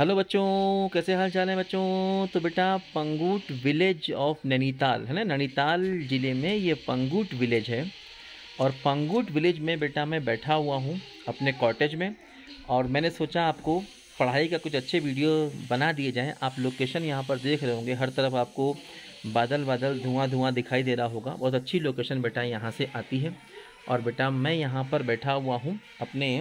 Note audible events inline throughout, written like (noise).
hello बच्चों कैसे हाल चाल है बच्चों तो बेटा पंगूट विलेज ऑफ नैनीताल है ना नैनीताल ज़िले में ये पंगूट विलेज है और पंगूट विलेज में बेटा मैं बैठा हुआ हूँ अपने कॉटेज में और मैंने सोचा आपको पढ़ाई का कुछ अच्छे वीडियो बना दिए जाएँ आप लोकेशन यहाँ पर देख रहे होंगे हर तरफ आपको बादल बादल धुआँ धुआँ दिखाई दे रहा होगा बहुत अच्छी लोकेशन बेटा यहाँ से आती है और बेटा मैं यहाँ पर बैठा हुआ हूँ अपने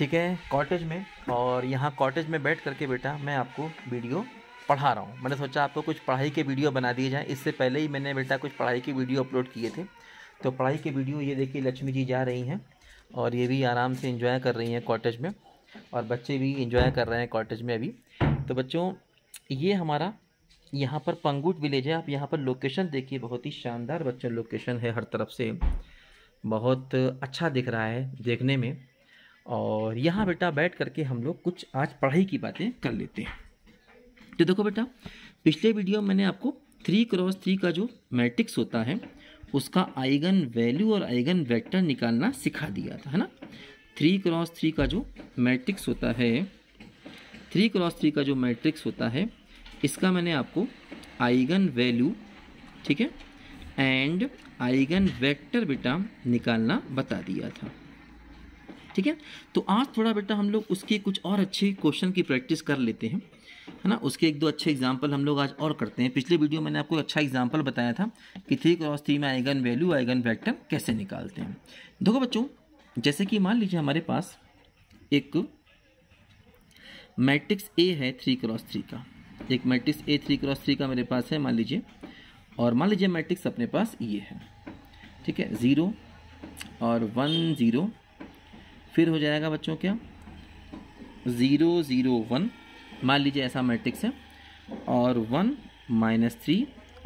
ठीक है कॉटेज में और यहाँ कॉटेज में बैठ करके बेटा मैं आपको वीडियो पढ़ा रहा हूँ मैंने सोचा आपको कुछ पढ़ाई के वीडियो बना दिए जाएँ इससे पहले ही मैंने बेटा कुछ पढ़ाई के वीडियो अपलोड किए थे तो पढ़ाई के वीडियो ये देखिए लक्ष्मी जी जा रही हैं और ये भी आराम से इंजॉय कर रही हैं कॉटेज में और बच्चे भी इंजॉय कर रहे हैं कॉटेज में अभी तो बच्चों ये हमारा यहाँ पर पंगूट विलेज है आप यहाँ पर लोकेशन देखिए बहुत ही शानदार बच्चा लोकेशन है हर तरफ से बहुत अच्छा दिख रहा है देखने में और यहाँ बेटा बैठ करके हम लोग कुछ आज पढ़ाई की बातें कर लेते हैं तो देखो बेटा पिछले वीडियो में मैंने आपको थ्री क्रॉस थ्री का जो मैट्रिक्स होता है उसका आइगन वैल्यू और आइगन वेक्टर निकालना सिखा दिया था है ना थ्री क्रॉस थ्री का जो मैट्रिक्स होता है थ्री क्रॉस थ्री का जो मैट्रिक्स होता है इसका मैंने आपको आइगन वैल्यू ठीक है एंड आइगन वेक्टर बेटा निकालना बता दिया था ठीक है तो आज थोड़ा बेटा हम लोग उसके कुछ और अच्छे क्वेश्चन की प्रैक्टिस कर लेते हैं है ना उसके एक दो अच्छे एग्जाम्पल हम लोग आज और करते हैं पिछले वीडियो मैंने आपको अच्छा एग्जाम्पल बताया था कि थ्री क्रॉस थ्री में आइगन वैल्यू आइगन वैक्टर कैसे निकालते हैं देखो बच्चों जैसे कि मान लीजिए हमारे पास एक मैट्रिक्स ए है थ्री क्रॉस थ्री का एक matrix A three cross three का मेरे पास है मान लीजिए और मान लीजिए मैट्रिक्स अपने पास ये है ठीक है ज़ीरो और वन ज़ीरो फिर हो जाएगा बच्चों क्या ज़ीरो ज़ीरो वन मान लीजिए ऐसा मैट्रिक्स है और वन माइनस थ्री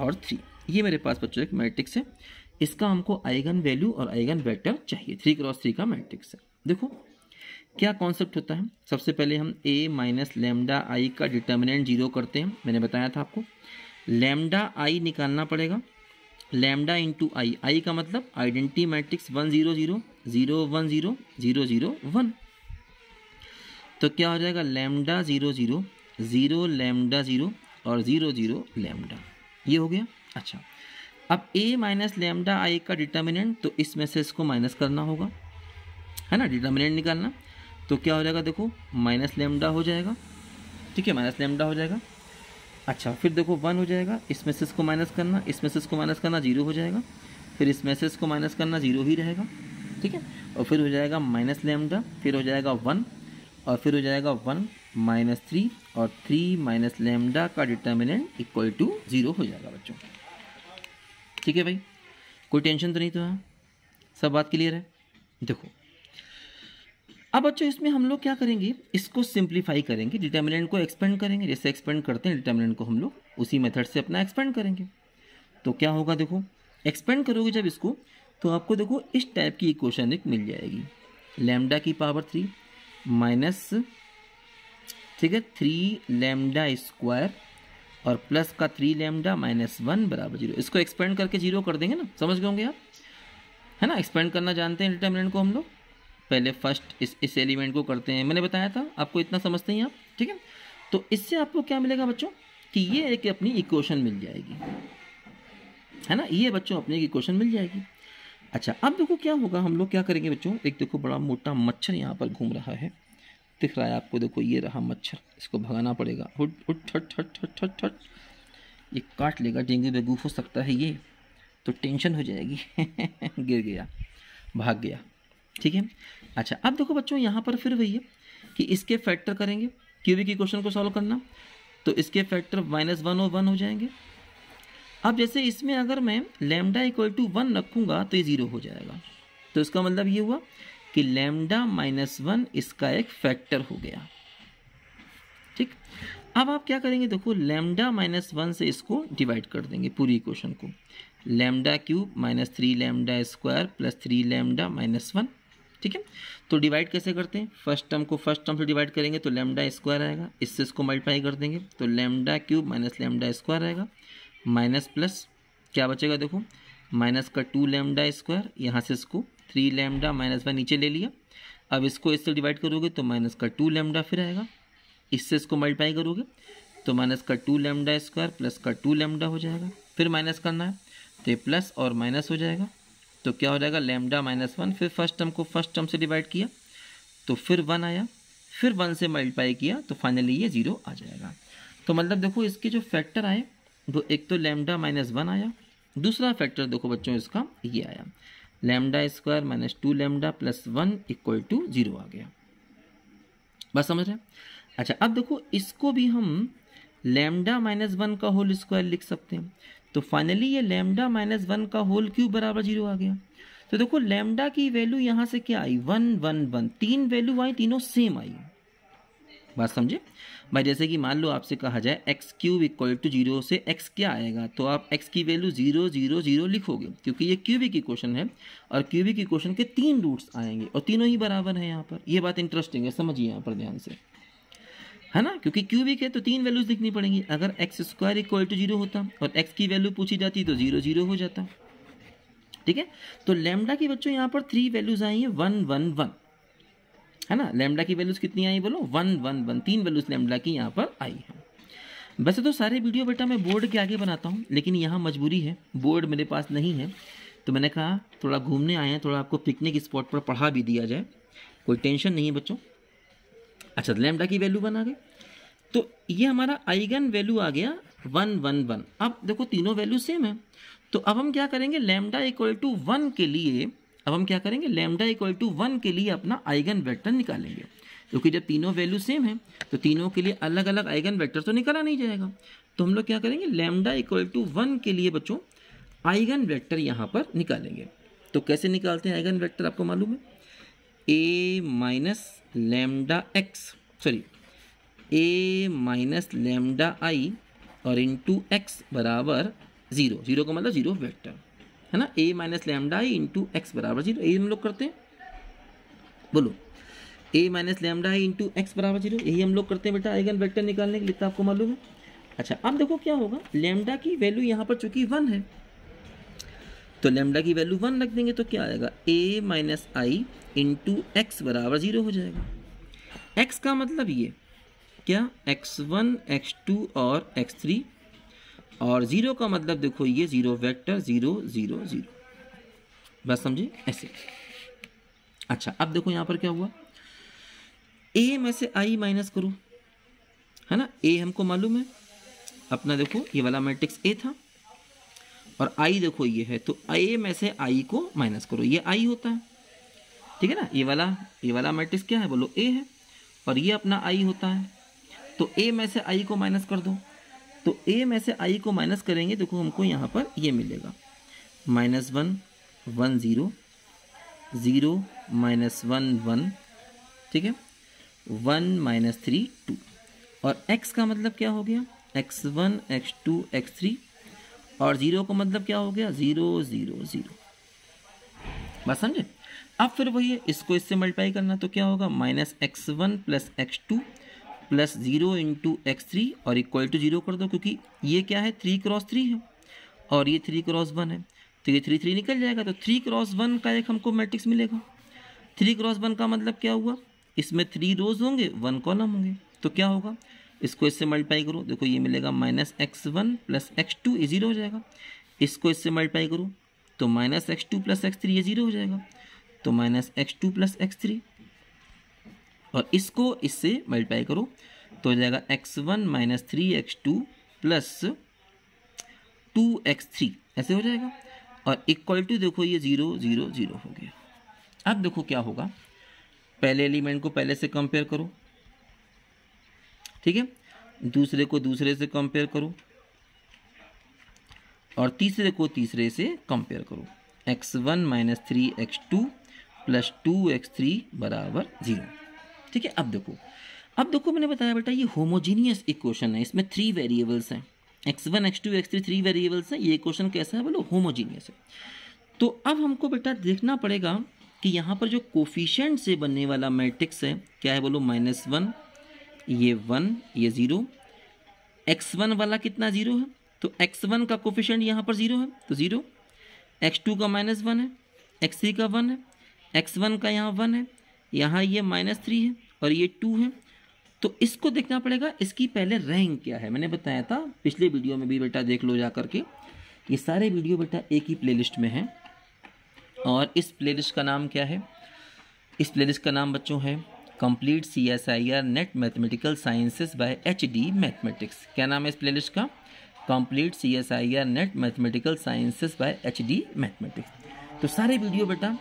और थ्री ये मेरे पास बच्चों एक मैट्रिक्स है इसका हमको आइगन वैल्यू और आइगन वेक्टर चाहिए थ्री क्रॉस थ्री का मैट्रिक्स है देखो क्या कॉन्सेप्ट होता है सबसे पहले हम ए माइनस लेमडा आई का डिटर्मिनेंट जीरो करते हैं मैंने बताया था आपको लेमडा आई निकालना पड़ेगा लेमडा इंटू आई आई का मतलब identity matrix one zero zero zero one zero zero zero one तो क्या हो जाएगा lambda zero zero zero lambda zero और ज़ीरो ज़ीरो लेमडा ये हो गया अच्छा अब ए माइनस लेमडा आई का डिटर्मिनेंट तो इसमें से इसको माइनस करना होगा है ना डिटर्मिनेंट निकालना तो क्या हो जाएगा देखो माइनस लेमडा हो जाएगा ठीक है माइनस लेमडा हो जाएगा अच्छा फिर देखो वन हो जाएगा इसमें से इसको माइनस करना इसमें से इसको माइनस करना जीरो हो जाएगा फिर इसमें से इसको माइनस करना जीरो ही रहेगा ठीक है और फिर हो जाएगा माइनस लेमडा फिर हो जाएगा वन और फिर हो जाएगा वन माइनस थ्री और थ्री माइनस लेमडा का डिटर्मिनेंट इक्वल टू ज़ीरो हो जाएगा बच्चों ठीक है भाई कोई टेंशन तो नहीं तो है सब बात क्लियर है देखो अब बच्चों इसमें हम लोग क्या करेंगे इसको सिंप्लीफाई करेंगे डिटर्मिनेंट को एक्सपेंड करेंगे जैसे एक्सपेंड करते हैं डिटर्मिनेंट को हम लोग उसी मेथड से अपना एक्सपेंड करेंगे तो क्या होगा देखो एक्सपेंड करोगे जब इसको तो आपको देखो इस टाइप की इक्वेशन एक मिल जाएगी लेमडा की पावर थ्री माइनस ठीक है थ्री लेमडा स्क्वायर और प्लस का थ्री लेमडा माइनस वन बराबर जीरो इसको एक्सपेंड करके जीरो कर देंगे ना समझ गए होंगे आप है ना एक्सपेंड करना जानते हैं डिटर्मिनेंट को हम लोग पहले फर्स्ट इस इस एलिमेंट को करते हैं मैंने बताया था आपको इतना समझते हैं आप ठीक है तो इससे आपको क्या मिलेगा बच्चों कि ये एक अपनी इक्वेशन मिल जाएगी है ना ये बच्चों अपनी एक इक्वेशन मिल जाएगी अच्छा अब देखो क्या होगा हम लोग क्या करेंगे बच्चों एक देखो बड़ा मोटा मच्छर यहाँ पर घूम रहा है दिख रहा है आपको देखो ये रहा मच्छर इसको भगाना पड़ेगा हुट हुट हट हट हट हट हट ये काट लेगा डेंगू बेगूफ हो सकता है ये तो टेंशन हो जाएगी (laughs) गिर गया भाग गया ठीक है अच्छा अब देखो बच्चों यहाँ पर फिर वही है कि इसके फैक्टर करेंगे की क्वेश्चन को सॉल्व करना तो इसके फैक्टर माइनस वन और वन हो जाएंगे अब जैसे इसमें अगर मैं लेमडा इक्वल टू वन रखूँगा तो ये ज़ीरो हो जाएगा तो इसका मतलब ये हुआ कि लेमडा माइनस वन इसका एक फैक्टर हो गया ठीक अब आप क्या करेंगे देखो लेमडा माइनस वन से इसको डिवाइड कर देंगे पूरी इक्वेशन को lambda cube minus three lambda square plus three lambda minus one ठीक है तो डिवाइड कैसे करते हैं फर्स्ट टर्म को फर्स्ट टर्म से डिवाइड करेंगे तो लेमडा स्क्वायर आएगा इससे इसको मल्टीप्लाई कर देंगे तो lambda cube minus lambda square आएगा माइनस प्लस क्या बचेगा देखो माइनस का टू लेमडा स्क्वायर यहाँ से इसको थ्री लेमडा माइनस वन नीचे ले लिया अब इसको इससे डिवाइड करोगे तो माइनस का टू लेमडा फिर आएगा इससे इसको मल्टीप्लाई करोगे तो माइनस का टू लेमडा स्क्वायर प्लस का टू लेमडा हो जाएगा फिर माइनस करना है तो प्लस और माइनस हो जाएगा तो क्या हो जाएगा लेमडा माइनस वन फिर फर्स्ट टर्म को फर्स्ट टर्म से डिवाइड किया तो फिर वन आया फिर वन से मल्टीप्लाई किया तो फाइनली ये ज़ीरो आ जाएगा तो मतलब देखो इसके जो फैक्टर आए तो एक तो लेमडा माइनस वन आया दूसरा फैक्टर देखो बच्चों इसका ये आया lambda square minus two lambda plus one equal to zero आ गया बस समझ रहे अच्छा अब देखो इसको भी हम लेमडा माइनस वन का होल स्क्वायर लिख सकते हैं तो फाइनली ये लेमडा माइनस वन का होल क्यूब बराबर जीरो आ गया तो देखो लेमडा की वैल्यू यहाँ से क्या आई वन वन वन तीन वैल्यू आई तीनों सेम आई बात समझे भाई जैसे कि मान लो आपसे कहा जाए X cube equal to zero से एक्स क्या आएगा तो आप एक्स की वैल्यू जीरो जीरो जीरो लिखोगे क्योंकि ये क्यूबिक इक्वेशन है और क्यूबिक इक्वेशन के तीन रूट्स आएंगे और तीनों ही बराबर हैं यहाँ पर ये बात इंटरेस्टिंग है समझिए यहाँ पर ध्यान से है ना क्योंकि क्यूबिक है तो तीन वैल्यूज लिखनी पड़ेंगी अगर X square equal to zero होता और एक्स की वैल्यू पूछी जाती तो जीरो जीरो हो जाता ठीक है तो लेमडा के बच्चों यहाँ पर थ्री वैल्यूज आई हैं वन वन वन है ना लेमडा की वैल्यूज़ कितनी आई बोलो वन वन वन तीन वैल्यूज़ लेमडा की यहाँ पर आई है वैसे तो सारे वीडियो बेटा मैं बोर्ड के आगे बनाता हूँ लेकिन यहाँ मजबूरी है बोर्ड मेरे पास नहीं है तो मैंने कहा थोड़ा घूमने आए हैं थोड़ा आपको पिकनिक स्पॉट पर पढ़ा भी दिया जाए कोई टेंशन नहीं है बच्चों अच्छा लेमडा तो की वैल्यू बना गई तो ये हमारा आइगन वैल्यू आ गया वन वन वन अब देखो तीनों वैल्यू सेम है तो अब हम क्या करेंगे लेमडा इक्वल टू वन के लिए अब हम क्या करेंगे लेमडा इक्वल टू वन के लिए अपना आइगन वेक्टर निकालेंगे क्योंकि जब तीनों वैल्यू सेम है तो तीनों के लिए अलग अलग आइगन वेक्टर तो निकाला नहीं जाएगा तो हम लोग क्या करेंगे लेमडा इक्वल टू वन के लिए बच्चों आइगन वेक्टर यहाँ पर निकालेंगे तो कैसे निकालते हैं आइगन वेक्टर आपको मालूम है A minus lambda X sorry A minus lambda I और इन टू एक्स बराबर ज़ीरो ज़ीरो का मतलब ज़ीरो वेक्टर है ना A minus lambda I into X बराबर जीरो यही हम लोग करते हैं बोलो A minus lambda I into X बराबर जीरो यही हम लोग करते हैं बेटा आइगन वेक्टर निकालने के लिए तो आपको मालूम है अच्छा अब देखो क्या होगा लेमडा की वैल्यू यहाँ पर चूंकि वन है तो लेमडा की वैल्यू वन रख देंगे तो क्या आएगा A minus I into X बराबर जीरो हो जाएगा एक्स का मतलब ये क्या एक्स वन एक्स टू और एक्स थ्री और ज़ीरो का मतलब देखो ये zero vector zero zero zero बस समझे ऐसे अच्छा अब देखो यहाँ पर क्या हुआ ए में से आई माइनस करो है ना ए हमको मालूम है अपना देखो ये वाला मैट्रिक्स ए था और आई देखो ये है तो ए में से आई को माइनस करो ये आई होता है ठीक है ना ये वाला ये वाला मैट्रिक्स क्या है बोलो ए है और ये अपना आई होता है तो ए में से आई को माइनस कर दो तो ए में से आई को माइनस करेंगे देखो हमको यहाँ पर ये मिलेगा minus one one zero zero minus one one ठीक है वन माइनस थ्री टू और एक्स का मतलब क्या हो गया X one X two X three और ज़ीरो का मतलब क्या हो गया ज़ीरो ज़ीरो ज़ीरो बस समझे अब फिर वही इसको इससे मल्टीप्लाई करना तो क्या होगा minus X one plus X two plus zero into X three और इक्वल टू ज़ीरो कर दो क्योंकि ये क्या है थ्री क्रॉस थ्री है और ये थ्री क्रॉस वन है तो ये थ्री थ्री निकल जाएगा तो थ्री क्रॉस वन का एक हमको मैट्रिक्स मिलेगा थ्री क्रॉस वन का मतलब क्या हुआ इसमें थ्री रोज होंगे वन कॉलम होंगे तो क्या होगा इसको इससे मल्टीप्लाई करो देखो ये मिलेगा minus X one plus X two ये ज़ीरो हो जाएगा इसको इससे मल्टीप्लाई करो तो minus X two plus X three ये ज़ीरो हो जाएगा तो minus X two plus X three और इसको इससे मल्टीप्लाई करो तो हो जाएगा X one minus three X two plus two X three ऐसे हो जाएगा और इक्वल टू देखो ये ज़ीरो ज़ीरो ज़ीरो हो गया अब देखो क्या होगा पहले एलिमेंट को पहले से कंपेयर करो ठीक है दूसरे को दूसरे से कंपेयर करो और तीसरे को तीसरे से कंपेयर करो X one minus three X two plus two X three बराबर ज़ीरो ठीक है अब देखो अब देखो मैंने बताया बेटा ये होमोजीनियस इक्वेशन है इसमें थ्री वेरिएबल्स हैं X one X two X three three variables हैं ये क्वेश्चन कैसा है बोलो होमोजीनियस है तो अब हमको बेटा देखना पड़ेगा कि यहाँ पर जो कोफिशेंट से बनने वाला मैट्रिक्स है क्या है बोलो माइनस वन ये वन ये ज़ीरो एक्स वन वाला कितना ज़ीरो है तो एक्स वन का कोफिशेंट यहाँ पर ज़ीरो है तो ज़ीरो एक्स टू का माइनस वन है एक्स थ्री का वन है एक्स वन का यहाँ वन है यहाँ ये माइनस थ्री है और ये टू है तो इसको देखना पड़ेगा इसकी पहले रैंक क्या है मैंने बताया था पिछले वीडियो में भी बेटा देख लो जा करके ये सारे वीडियो बेटा एक ही प्लेलिस्ट में हैं और इस प्लेलिस्ट का नाम क्या है इस प्लेलिस्ट का नाम बच्चों है complete C S I R NET mathematical sciences by H D mathematics क्या नाम है इस प्लेलिस्ट का complete C S I R NET mathematical sciences by H D mathematics तो सारे वीडियो बेटा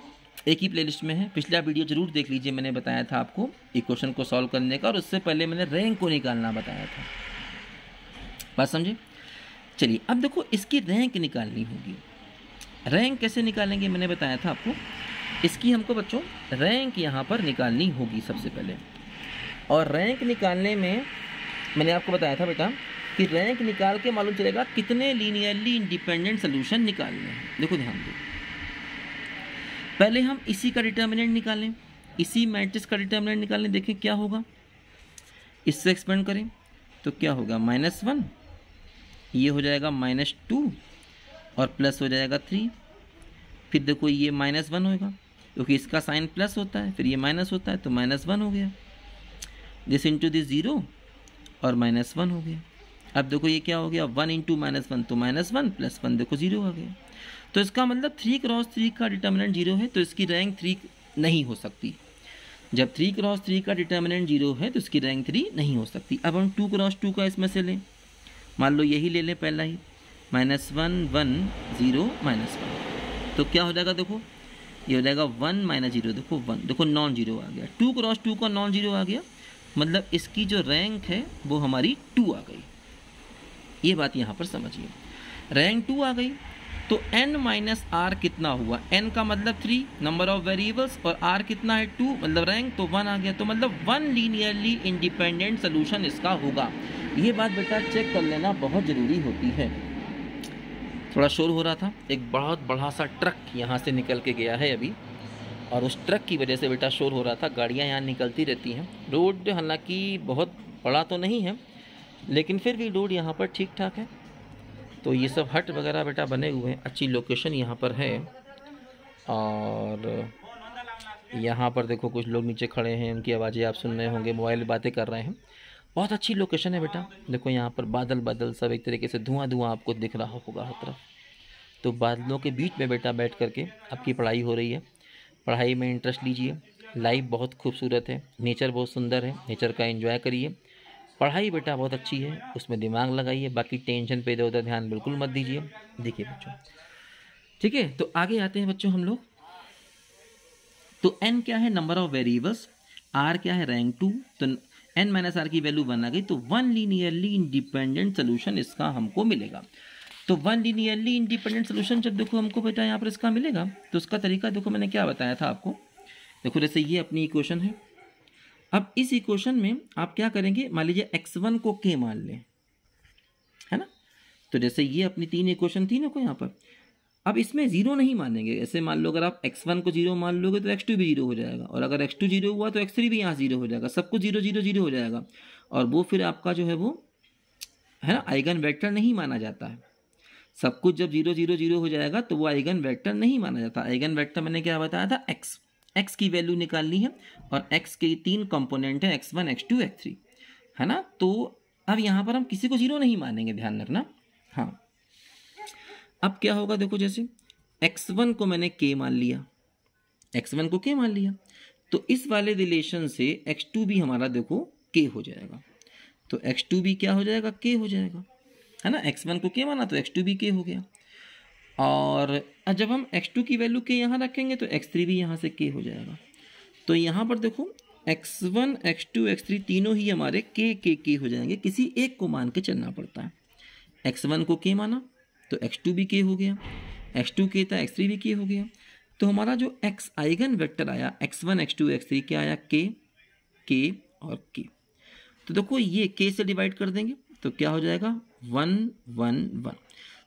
एक ही प्लेलिस्ट में है पिछला वीडियो जरूर देख लीजिए मैंने बताया था आपको इक्वेशन को सॉल्व करने का और उससे पहले मैंने रैंक को निकालना बताया था बात समझे चलिए अब देखो इसकी रैंक निकालनी होगी रैंक कैसे निकालेंगे मैंने बताया था आपको इसकी हमको बच्चों रैंक यहाँ पर निकालनी होगी सबसे पहले और रैंक निकालने में मैंने आपको बताया था बेटा कि रैंक निकाल के मालूम चलेगा कितने लीनियरली इंडिपेंडेंट सोल्यूशन निकालने हैं देखो ध्यान दो पहले हम इसी का डिटर्मिनेंट निकालें इसी मैट्रिक्स का डिटर्मिनेंट निकालें देखें क्या होगा इससे एक्सपेंड करें तो क्या होगा माइनस वन ये हो जाएगा माइनस टू और प्लस हो जाएगा थ्री फिर देखो ये माइनस वन होगा क्योंकि इसका साइन प्लस होता है फिर ये माइनस होता है तो माइनस वन हो गया दिस इंटू दिस ज़ीरो और माइनस वन हो गया अब देखो ये क्या हो गया वन इंटू माइनस वन तो माइनस वन प्लस वन देखो ज़ीरो आ गया तो इसका मतलब थ्री क्रॉस थ्री का डिटर्मिनेंट जीरो है तो इसकी रैंक थ्री नहीं हो सकती जब थ्री क्रॉस थ्री का डिटर्मिनेंट जीरो है तो इसकी रैंक थ्री नहीं हो सकती अब हम टू क्रॉस टू का इसमें से लें मान लो यही ले लें पहला ही minus one one zero minus one तो क्या हो जाएगा देखो ये हो जाएगा वन माइनस जीरो देखो वन देखो नॉन जीरो आ गया टू क्रॉस टू का नॉन जीरो आ गया मतलब इसकी जो रैंक है वो हमारी टू आ गई ये बात यहाँ पर समझिए रैंक टू आ गई तो n माइनस आर कितना हुआ n का मतलब थ्री नंबर ऑफ वेरिएबल्स और r कितना है टू मतलब रैंक तो वन आ गया तो मतलब वन लीनियरली इंडिपेंडेंट सोल्यूशन इसका होगा ये बात बेटा चेक कर लेना बहुत ज़रूरी होती है थोड़ा शोर हो रहा था एक बहुत बड़ा सा ट्रक यहाँ से निकल के गया है अभी और उस ट्रक की वजह से बेटा शोर हो रहा था गाड़ियाँ यहाँ निकलती रहती हैं रोड हालांकि बहुत बड़ा तो नहीं है लेकिन फिर भी रोड यहाँ पर ठीक ठाक है तो ये सब हट वगैरह बेटा बने हुए हैं अच्छी लोकेशन यहाँ पर है और यहाँ पर देखो कुछ लोग नीचे खड़े हैं उनकी आवाज़ें आप सुन रहे होंगे मोबाइल में बातें कर रहे हैं बहुत अच्छी लोकेशन है बेटा देखो यहाँ पर बादल बादल सब एक तरीके से धुआं धुआं आपको दिख रहा होगा हर तरफ तो बादलों के बीच में बेटा बैठ करके आपकी पढ़ाई हो रही है पढ़ाई में इंटरेस्ट लीजिए लाइफ बहुत खूबसूरत है नेचर बहुत सुंदर है नेचर का एंजॉय करिए पढ़ाई बेटा बहुत अच्छी है उसमें दिमाग लगाइए बाकी टेंशन पे इधर उधर ध्यान बिल्कुल मत दीजिए देखिए बच्चों ठीक है तो आगे आते हैं बच्चों हम लोग तो एन क्या है नंबर ऑफ वेरिएबल्स आर क्या है रैंक टू तो एन माइनस आर की वैल्यू वन आ गई तो वन लीनियरली इंडिपेंडेंट सोल्यूशन इसका हमको मिलेगा तो वन लीनियरली इंडिपेंडेंट सोल्यूशन जब देखो हमको बेटा यहाँ पर इसका मिलेगा तो उसका तरीका देखो मैंने क्या बताया था आपको देखो जैसे ये अपनी इक्वेशन है अब इस इक्वेशन में आप क्या करेंगे मान लीजिए एक्स वन को के मान लें है ना तो जैसे ये अपनी तीन इक्वेशन थी ना को यहाँ पर अब इसमें जीरो नहीं मानेंगे ऐसे मान लो अगर आप एक्स वन को जीरो मान लोगे तो एक्स टू भी जीरो हो जाएगा और अगर एक्स टू जीरो हुआ तो एक्स थ्री भी यहाँ जीरो हो जाएगा सब कुछ जीरो जीरो जीरो हो जाएगा और वो फिर आपका जो है वो है ना आइगन वेक्टर नहीं माना जाता है सब कुछ जब जीरो जीरो जीरो हो जाएगा तो वो आइगन वेक्टर नहीं माना जाता आइगन वेक्टर मैंने क्या बताया था एक्स एक्स की वैल्यू निकालनी है और एक्स के तीन कंपोनेंट हैं X one X two X three है ना तो अब यहाँ पर हम किसी को जीरो नहीं मानेंगे ध्यान रखना हाँ अब क्या होगा देखो जैसे एक्स वन को मैंने के मान लिया एक्स वन को के मान लिया तो इस वाले रिलेशन से एक्स टू भी हमारा देखो के हो जाएगा तो एक्स टू भी क्या हो जाएगा के हो जाएगा है ना एक्स वन को के माना तो एक्स टू भी के हो गया और जब हम x2 की वैल्यू के यहाँ रखेंगे तो x3 भी यहाँ से के हो जाएगा तो यहाँ पर देखो x1, x2, x3 तीनों ही हमारे के के के हो जाएंगे किसी एक को मान के चलना पड़ता है x1 को के माना तो x2 भी के हो गया x2 के था x3 भी के हो गया तो हमारा जो x आइगन वेक्टर आया x1, x2, x3 क्या आया के के और के तो देखो ये के से डिवाइड कर देंगे तो क्या हो जाएगा वन वन वन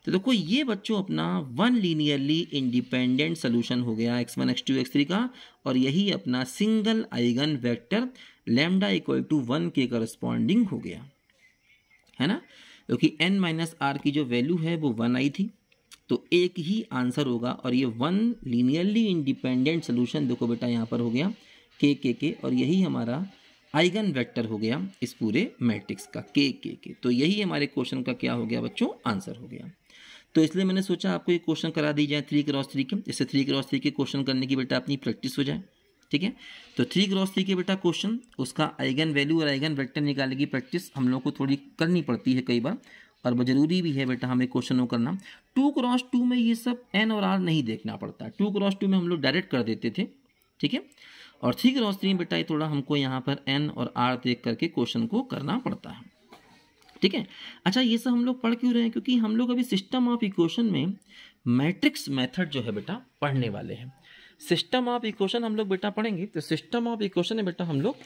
तो देखो ये बच्चों अपना वन लीनियरली इंडिपेंडेंट सोल्यूशन हो गया X one X two X three का और यही अपना single eigen vector lambda equal to one के करस्पॉन्डिंग हो गया है ना क्योंकि एन माइनस आर की जो वैल्यू है वो वन आई थी तो एक ही आंसर होगा और ये वन लीनियरली इंडिपेंडेंट सोल्यूशन देखो बेटा यहाँ पर हो गया के के के और यही हमारा आइगन वेक्टर हो गया इस पूरे मैट्रिक्स का के के के तो यही हमारे क्वेश्चन का क्या हो गया बच्चों आंसर हो गया तो इसलिए मैंने सोचा आपको ये क्वेश्चन करा दी जाए थ्री क्रॉस थ्री के इससे थ्री क्रॉस थ्री के क्वेश्चन करने की बेटा अपनी प्रैक्टिस हो जाए ठीक है तो थ्री क्रॉस थ्री के बेटा क्वेश्चन उसका आइगन वैल्यू और आइगन वेक्टर निकालने की प्रैक्टिस हम लोग को थोड़ी करनी पड़ती है कई बार और ज़रूरी भी है बेटा हमें क्वेश्चन करना टू क्रॉस टू में ये सब एन और आर नहीं देखना पड़ता टू क्रॉस टू में हम लोग डायरेक्ट कर देते थे ठीक है और थ्री क्रॉस थ्री बेटा ये थोड़ा हमको यहाँ पर एन और आर देख करके क्वेश्चन को करना पड़ता है ठीक है अच्छा ये सब हम लोग पढ़ क्यों रहे हैं क्योंकि हम लोग अभी सिस्टम ऑफ इक्वेशन में मैट्रिक्स मेथड जो है बेटा पढ़ने वाले हैं सिस्टम ऑफ इक्वेशन हम लोग बेटा पढ़ेंगे तो सिस्टम ऑफ इक्वेशन में बेटा हम लोग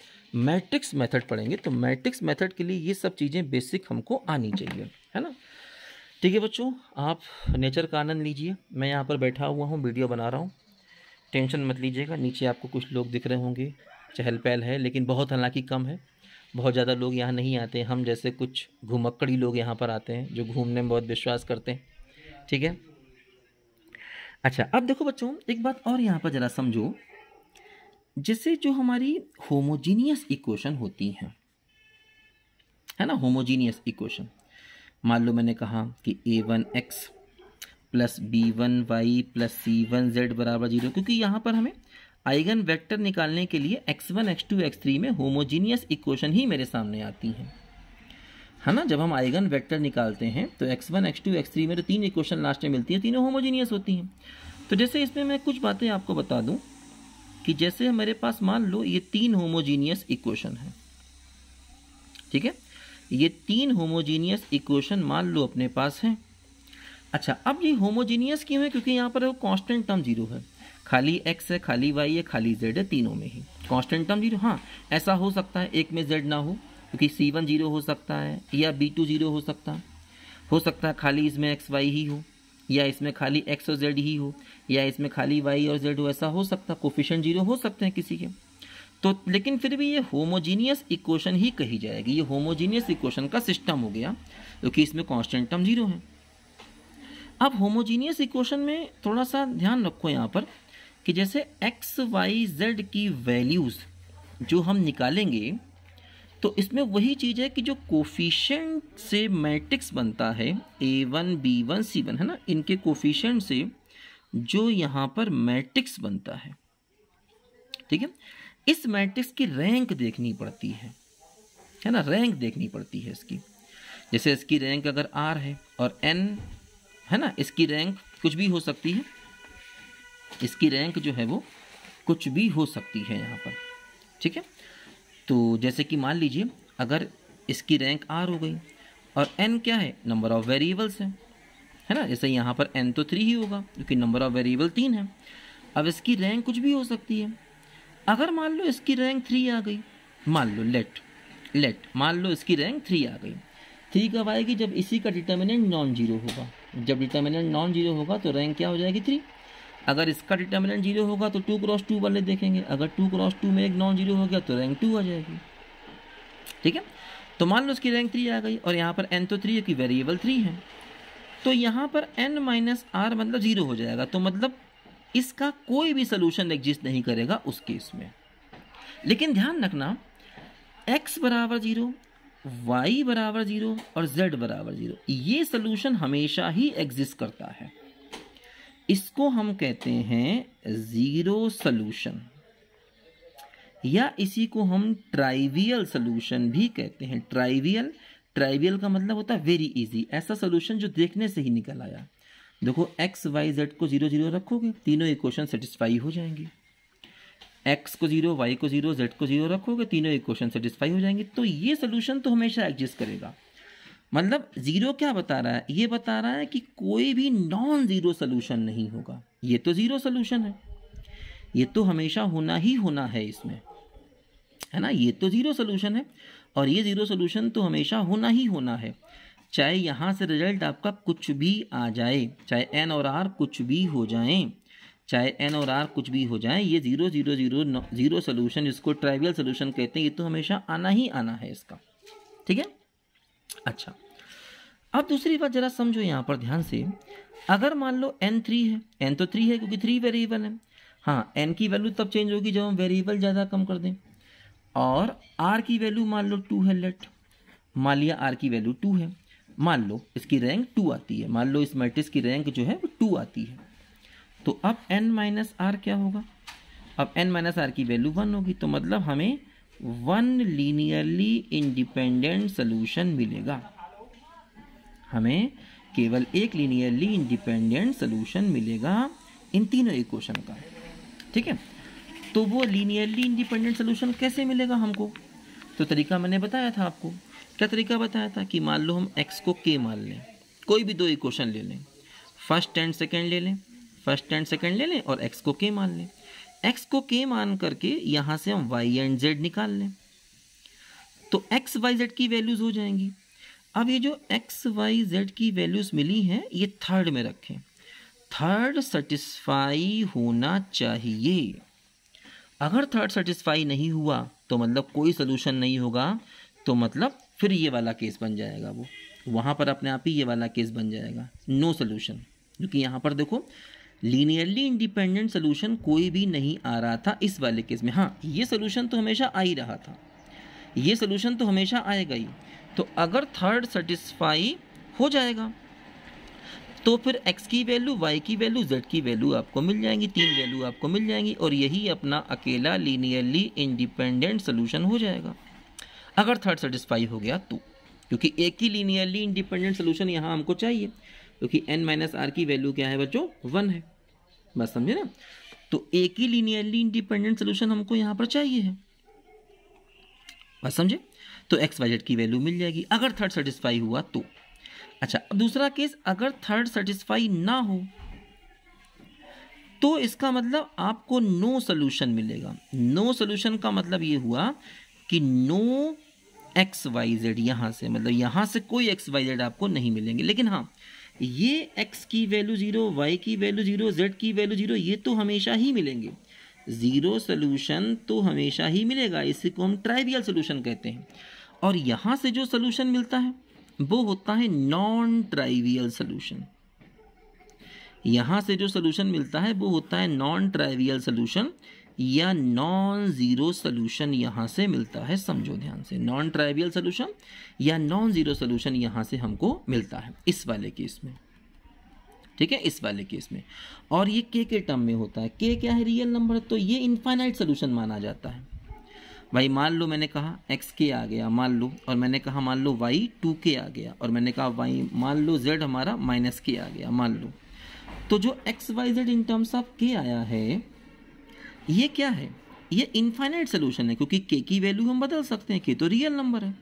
मैट्रिक्स मेथड पढ़ेंगे तो मैट्रिक्स मेथड के लिए ये सब चीज़ें बेसिक हमको आनी चाहिए है ना ठीक है बच्चों आप नेचर का आनंद लीजिए मैं यहाँ पर बैठा हुआ हूँ वीडियो बना रहा हूँ टेंशन मत लीजिएगा नीचे आपको कुछ लोग दिख रहे होंगे चहल पहल है लेकिन बहुत हालांकि कम है बहुत ज़्यादा लोग यहाँ नहीं आते हम जैसे कुछ घूमक्कड़ी लोग यहाँ पर आते हैं जो घूमने में बहुत विश्वास करते हैं ठीक है अच्छा अब देखो बच्चों एक बात और यहाँ पर ज़रा समझो जैसे जो हमारी होमोजीनियस इक्वेशन होती हैं है ना होमोजीनियस इक्वेशन मान लो मैंने कहा कि A one X plus B one Y plus C one Z बराबर जीरो क्योंकि यहाँ पर हमें आइगन वेक्टर निकालने के लिए X one X two X three में होमोजीनियस इक्वेशन ही मेरे सामने आती है है ना जब हम आइगन वेक्टर निकालते हैं तो X one X two X three में तो तीन इक्वेशन लास्ट में मिलती हैं तीनों होमोजीनियस होती हैं तो जैसे इसमें मैं कुछ बातें आपको बता दूं कि जैसे हमारे पास मान लो ये तीन होमोजीनियस इक्वेशन है ठीक है ये तीन होमोजीनियस इक्वेशन मान लो अपने पास है अच्छा अब ये होमोजीनियस क्यों है क्योंकि यहाँ पर कॉन्स्टेंट टर्म जीरो है खाली एक्स है खाली वाई है खाली जेड है तीनों में ही कॉन्स्टेंट टर्म जीरो हाँ ऐसा हो सकता है एक में जेड ना हो क्योंकि सी वन जीरो हो सकता है या बी टू जीरो हो सकता है हो सकता है खाली इसमें एक्स वाई ही हो या इसमें खाली एक्स और जेड ही हो या इसमें खाली वाई और जेड हो ऐसा हो सकता है कोफिशेंट जीरो हो सकते हैं किसी के तो लेकिन फिर भी ये होमोजीनियस इक्वेशन ही कही जाएगी ये होमोजीनियस इक्वेशन का सिस्टम हो गया क्योंकि इसमें कॉन्स्टेंट टर्म जीरो है अब होमोजीनियस इक्वेशन में थोड़ा सा ध्यान रखो यहाँ पर कि जैसे एक्स वाई जेड की वैल्यूज़ जो हम निकालेंगे तो इसमें वही चीज़ है कि जो कोफिशेंट से मैट्रिक्स बनता है A one B one C one है ना इनके कोफिशेंट से जो यहाँ पर मैट्रिक्स बनता है ठीक है इस मैट्रिक्स की रैंक देखनी पड़ती है है ना रैंक देखनी पड़ती है इसकी जैसे इसकी रैंक अगर आर है और एन है ना इसकी रैंक कुछ भी हो सकती है इसकी रैंक जो है वो कुछ भी हो सकती है यहाँ पर ठीक है तो जैसे कि मान लीजिए अगर इसकी रैंक आर हो गई और एन क्या है नंबर ऑफ़ वेरिएबल्स है है ना जैसे यहाँ पर एन तो थ्री ही होगा क्योंकि नंबर ऑफ़ वेरिएबल तीन है अब इसकी रैंक कुछ भी हो सकती है अगर मान लो इसकी रैंक थ्री आ गई मान लो लेट लेट मान लो इसकी रैंक थ्री आ गई थ्री कब आएगी जब इसी का डिटर्मिनेंट नॉन जीरो होगा जब डिटर्मिनेंट नॉन जीरो होगा तो रैंक क्या हो जाएगी थ्री अगर इसका डिटर्मिनेंट जीरो होगा तो टू क्रॉस टू वाले देखेंगे अगर टू क्रॉस टू में एक नॉन जीरो हो गया तो रैंक टू आ जाएगी ठीक है तो मान लो उसकी रैंक थ्री आ गई और यहाँ पर एन तो थ्री है कि वेरिएबल थ्री है तो यहाँ पर एन माइनस आर मतलब ज़ीरो हो जाएगा तो मतलब इसका कोई भी सोल्यूशन एग्जिस्ट नहीं करेगा उस केस में लेकिन ध्यान रखना एक्स बराबर ज़ीरो वाई बराबर ज़ीरो और जेड बराबर ज़ीरो ये सोल्यूशन हमेशा ही एग्जिस्ट करता है इसको हम कहते हैं ज़ीरो सोलूशन या इसी को हम ट्राइवियल सोल्यूशन भी कहते हैं ट्राइवियल ट्राइवियल का मतलब होता है वेरी इजी ऐसा सोल्यूशन जो देखने से ही निकल आया देखो एक्स वाई जेड को जीरो जीरो रखोगे तीनों इक्वेशन सेटिस्फाई हो जाएंगे एक्स को जीरो वाई को जीरो जेड को जीरो रखोगे तीनों इक्वेशन सेटिस्फाई हो जाएंगे तो ये सोल्यूशन तो हमेशा एग्जिस्ट करेगा मतलब ज़ीरो क्या बता रहा है ये बता रहा है कि कोई भी नॉन ज़ीरो सोल्यूशन नहीं होगा ये तो ज़ीरो सोल्यूशन है ये तो हमेशा होना ही होना है इसमें है ना ये तो ज़ीरो सोल्यूशन है और ये ज़ीरो सोल्यूशन तो हमेशा होना ही होना है चाहे यहाँ से रिजल्ट आपका कुछ भी आ जाए चाहे एन और आर कुछ भी हो जाए चाहे एन और आर कुछ भी हो जाए ये zero zero zero zero solution जिसको ट्राइवियल सोल्यूशन कहते हैं ये तो हमेशा आना ही आना है इसका ठीक है अच्छा अब दूसरी बात जरा समझो यहाँ पर ध्यान से अगर मान लो एन थ्री है एन तो थ्री है क्योंकि थ्री वेरिएबल है हाँ एन की वैल्यू तब चेंज होगी जब हम वेरिएबल ज़्यादा कम कर दें और आर की वैल्यू मान लो टू है लेट मान लिया आर की वैल्यू टू है मान लो इसकी रैंक टू आती है मान लो इस मैट्रिक्स की रैंक जो है वो टू आती है तो अब एन माइनस आर क्या होगा अब एन माइनस आर की वैल्यू वन होगी तो मतलब हमें वन लीनियरली इंडिपेंडेंट सोल्यूशन मिलेगा हमें केवल एक लीनियरली इंडिपेंडेंट सोल्यूशन मिलेगा इन तीनों इक्वेशन का ठीक है तो वो लीनियरली इंडिपेंडेंट सोल्यूशन कैसे मिलेगा हमको तो तरीका मैंने बताया था आपको क्या तरीका बताया था कि मान लो हम एक्स को के मान लें कोई भी दो इक्वेशन ले लें फर्स्ट एंड सेकेंड ले लें फर्स्ट एंड सेकेंड ले लें और एक्स को के मान लें x को k मान करके यहां से हम y एंड z निकाल लें तो x y z की वैल्यूज़ हो जाएंगी अब ये जो x y z की वैल्यूज़ मिली हैं ये थर्ड में रखें थर्ड सेटिस्फाई होना चाहिए अगर थर्ड सेटिस्फाई नहीं हुआ तो मतलब कोई सलूशन नहीं होगा तो मतलब फिर ये वाला केस बन जाएगा वो वहां पर अपने आप ही ये वाला केस बन जाएगा नो सोल्यूशन क्योंकि यहां पर देखो लीनियरली इंडिपेंडेंट सोल्यूशन कोई भी नहीं आ रहा था इस वाले केस में हाँ ये सोल्यूशन तो हमेशा आ ही रहा था ये सोल्यूशन तो हमेशा आएगा ही तो अगर थर्ड सेटिस्फाई हो जाएगा तो फिर x की वैल्यू y की वैल्यू z की वैल्यू आपको मिल जाएंगी तीन वैल्यू आपको मिल जाएंगी और यही अपना अकेला लीनियरली इंडिपेंडेंट सोल्यूशन हो जाएगा अगर थर्ड सेटिस्फाई हो गया तो क्योंकि एक ही लीनियरली इंडिपेंडेंट सोल्यूशन यहाँ हमको चाहिए क्योंकि एन माइनस आर की वैल्यू क्या है बच्चों वन है बस समझे ना तो एक ही लीनियरली इंडिपेंडेंट सोल्यूशन हमको यहाँ पर चाहिए है बस समझे तो एक्स वाई जेड की वैल्यू मिल जाएगी अगर थर्ड सेटिस्फाई हुआ तो अच्छा अब दूसरा केस अगर थर्ड सेटिस्फाई ना हो तो इसका मतलब आपको नो no सोल्यूशन मिलेगा नो no सोल्यूशन का मतलब ये हुआ कि नो एक्स वाई जेड यहाँ से मतलब यहाँ से कोई एक्स वाई जेड आपको नहीं मिलेंगे लेकिन हाँ ये एक्स की वैल्यू ज़ीरो वाई की वैल्यू ज़ीरो जेड की वैल्यू ज़ीरो ये तो हमेशा ही मिलेंगे ज़ीरो सोल्यूशन तो हमेशा ही मिलेगा इसी को हम ट्राइवियल सोल्यूशन कहते हैं और यहाँ से जो सोल्यूशन मिलता है वो होता है नॉन ट्राइवियल सोल्यूशन यहाँ से जो सोल्यूशन मिलता है वो होता है नॉन ट्राइवियल सोल्यूशन या नॉन ज़ीरो सोल्यूशन यहाँ से मिलता है समझो ध्यान से नॉन ट्राइवियल सोल्यूशन या नॉन ज़ीरो सोल्यूशन यहाँ से हमको मिलता है इस वाले केस में ठीक है इस वाले केस में और ये के के टर्म में होता है के क्या है रियल नंबर तो ये इन्फाइनाइट सोल्यूशन माना जाता है भाई मान लो मैंने कहा एक्स के आ गया मान लो और मैंने कहा मान लो वाई टू के आ गया और मैंने कहा वाई मान लो जेड हमारा माइनस के आ गया मान लो तो जो X Y Z in terms of के आया है ये क्या है ये इनफाइनाइट सोल्यूशन है क्योंकि के की वैल्यू हम बदल सकते हैं के तो रियल नंबर है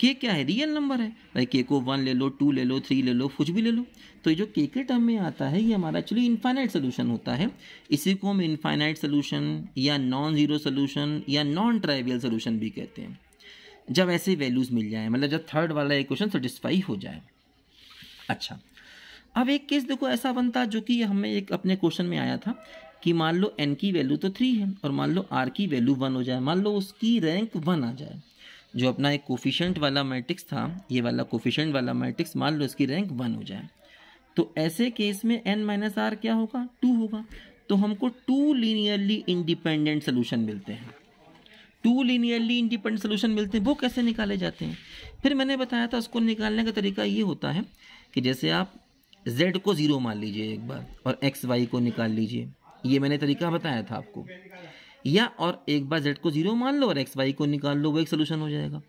के क्या है रियल नंबर है भाई के को वन ले लो टू ले लो थ्री ले लो कुछ भी ले लो तो ये जो के के टर्म में आता है ये हमारा एक्चुअली इन्फाइनाइट सोल्यूशन होता है इसी को हम इन्फाइनाइट सोल्यूशन या नॉन ज़ीरो सोल्यूशन या नॉन ट्राइवियल सोल्यूशन भी कहते हैं जब ऐसे वैल्यूज़ मिल जाए मतलब जब थर्ड वाला इक्वेशन सेटिस्फाई हो जाए अच्छा अब एक केस देखो ऐसा बनता जो कि हमें एक अपने क्वेश्चन में आया था कि मान लो एन की वैल्यू तो थ्री है और मान लो आर की वैल्यू वन हो जाए मान लो उसकी रैंक वन आ जाए जो अपना एक कोफिशेंट वाला मैट्रिक्स था ये वाला कोफिशेंट वाला मैट्रिक्स मान लो इसकी रैंक वन हो जाए तो ऐसे केस में एन माइनस आर क्या होगा टू होगा तो हमको टू लीनियरली इंडिपेंडेंट सोल्यूशन मिलते हैं टू लीनियरली इंडिपेंडेंट सोल्यूशन मिलते हैं वो कैसे निकाले जाते हैं फिर मैंने बताया था उसको निकालने का तरीका ये होता है कि जैसे आप z को ज़ीरो मान लीजिए एक बार और एक्स वाई को निकाल लीजिए ये मैंने तरीका बताया था आपको या और एक बार जेड को जीरो मान लो और एक्स वाई को निकाल लो वो एक सोल्यूशन हो जाएगा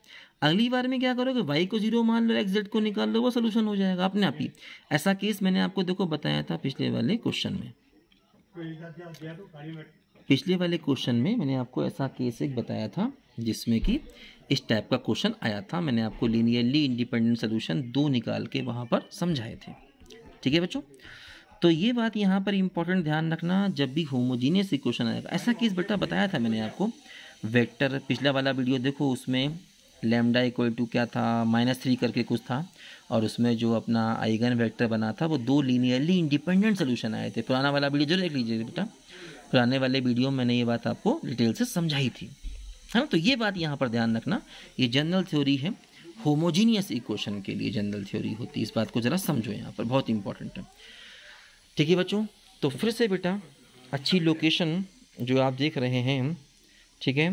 अगली बार में क्या करोगे वाई को जीरो मान लो एक्स जेड को निकाल लो वो सोल्यूशन हो जाएगा अपने आप ही ऐसा केस मैंने आपको देखो बताया था पिछले वाले क्वेश्चन में पिछले वाले क्वेश्चन में मैंने आपको ऐसा केस एक बताया था जिसमें कि इस टाइप का क्वेश्चन आया था मैंने आपको लीनियरली इंडिपेंडेंट सोल्यूशन दो निकाल के वहाँ पर समझाए थे ठीक है बच्चों तो ये बात यहाँ पर इंपॉर्टेंट ध्यान रखना जब भी होमोजीनियस इक्वेशन आएगा ऐसा केस बेटा बताया था मैंने आपको वेक्टर पिछला वाला वीडियो देखो उसमें लेमडा इक्वल टू क्या था माइनस थ्री करके कुछ था और उसमें जो अपना आइगन वेक्टर बना था वो दो लीनियरली इंडिपेंडेंट सोल्यूशन आए थे पुराना वाला वीडियो जरूर देख लीजिए बेटा पुराने वाले वीडियो में मैंने ये बात आपको डिटेल से समझाई थी है ना तो ये बात यहाँ पर ध्यान रखना ये जनरल थ्योरी है होमोजीनियस इक्वेशन के लिए जनरल थ्योरी होती है इस बात को ज़रा समझो यहाँ पर बहुत इंपॉर्टेंट है ठीक है बच्चों तो फिर से बेटा अच्छी लोकेशन जो आप देख रहे हैं ठीक है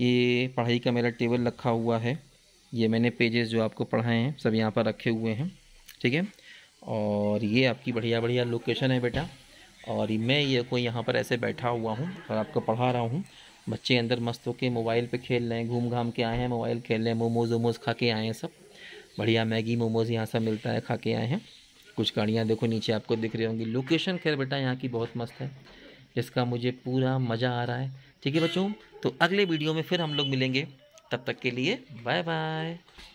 ये पढ़ाई का मेरा टेबल रखा हुआ है ये मैंने पेजेस जो आपको पढ़ाए हैं सब यहाँ पर रखे हुए हैं ठीक है और ये आपकी बढ़िया बढ़िया लोकेशन है बेटा और मैं ये कोई यहाँ पर ऐसे बैठा हुआ हूँ और आपको पढ़ा रहा हूँ बच्चे अंदर मस्त हो के मोबाइल पे खेल रहे हैं घूम घाम के आए हैं मोबाइल खेल रहे हैं मोमोज़ वोमोज़ खा के आए हैं सब बढ़िया मैगी मोमोज़ यहाँ सब मिलता है खा के आए हैं कुछ गाड़ियाँ देखो नीचे आपको दिख रही होंगी लोकेशन खैर बेटा यहाँ की बहुत मस्त है जिसका मुझे पूरा मज़ा आ रहा है ठीक है बच्चों तो अगले वीडियो में फिर हम लोग मिलेंगे तब तक के लिए बाय बाय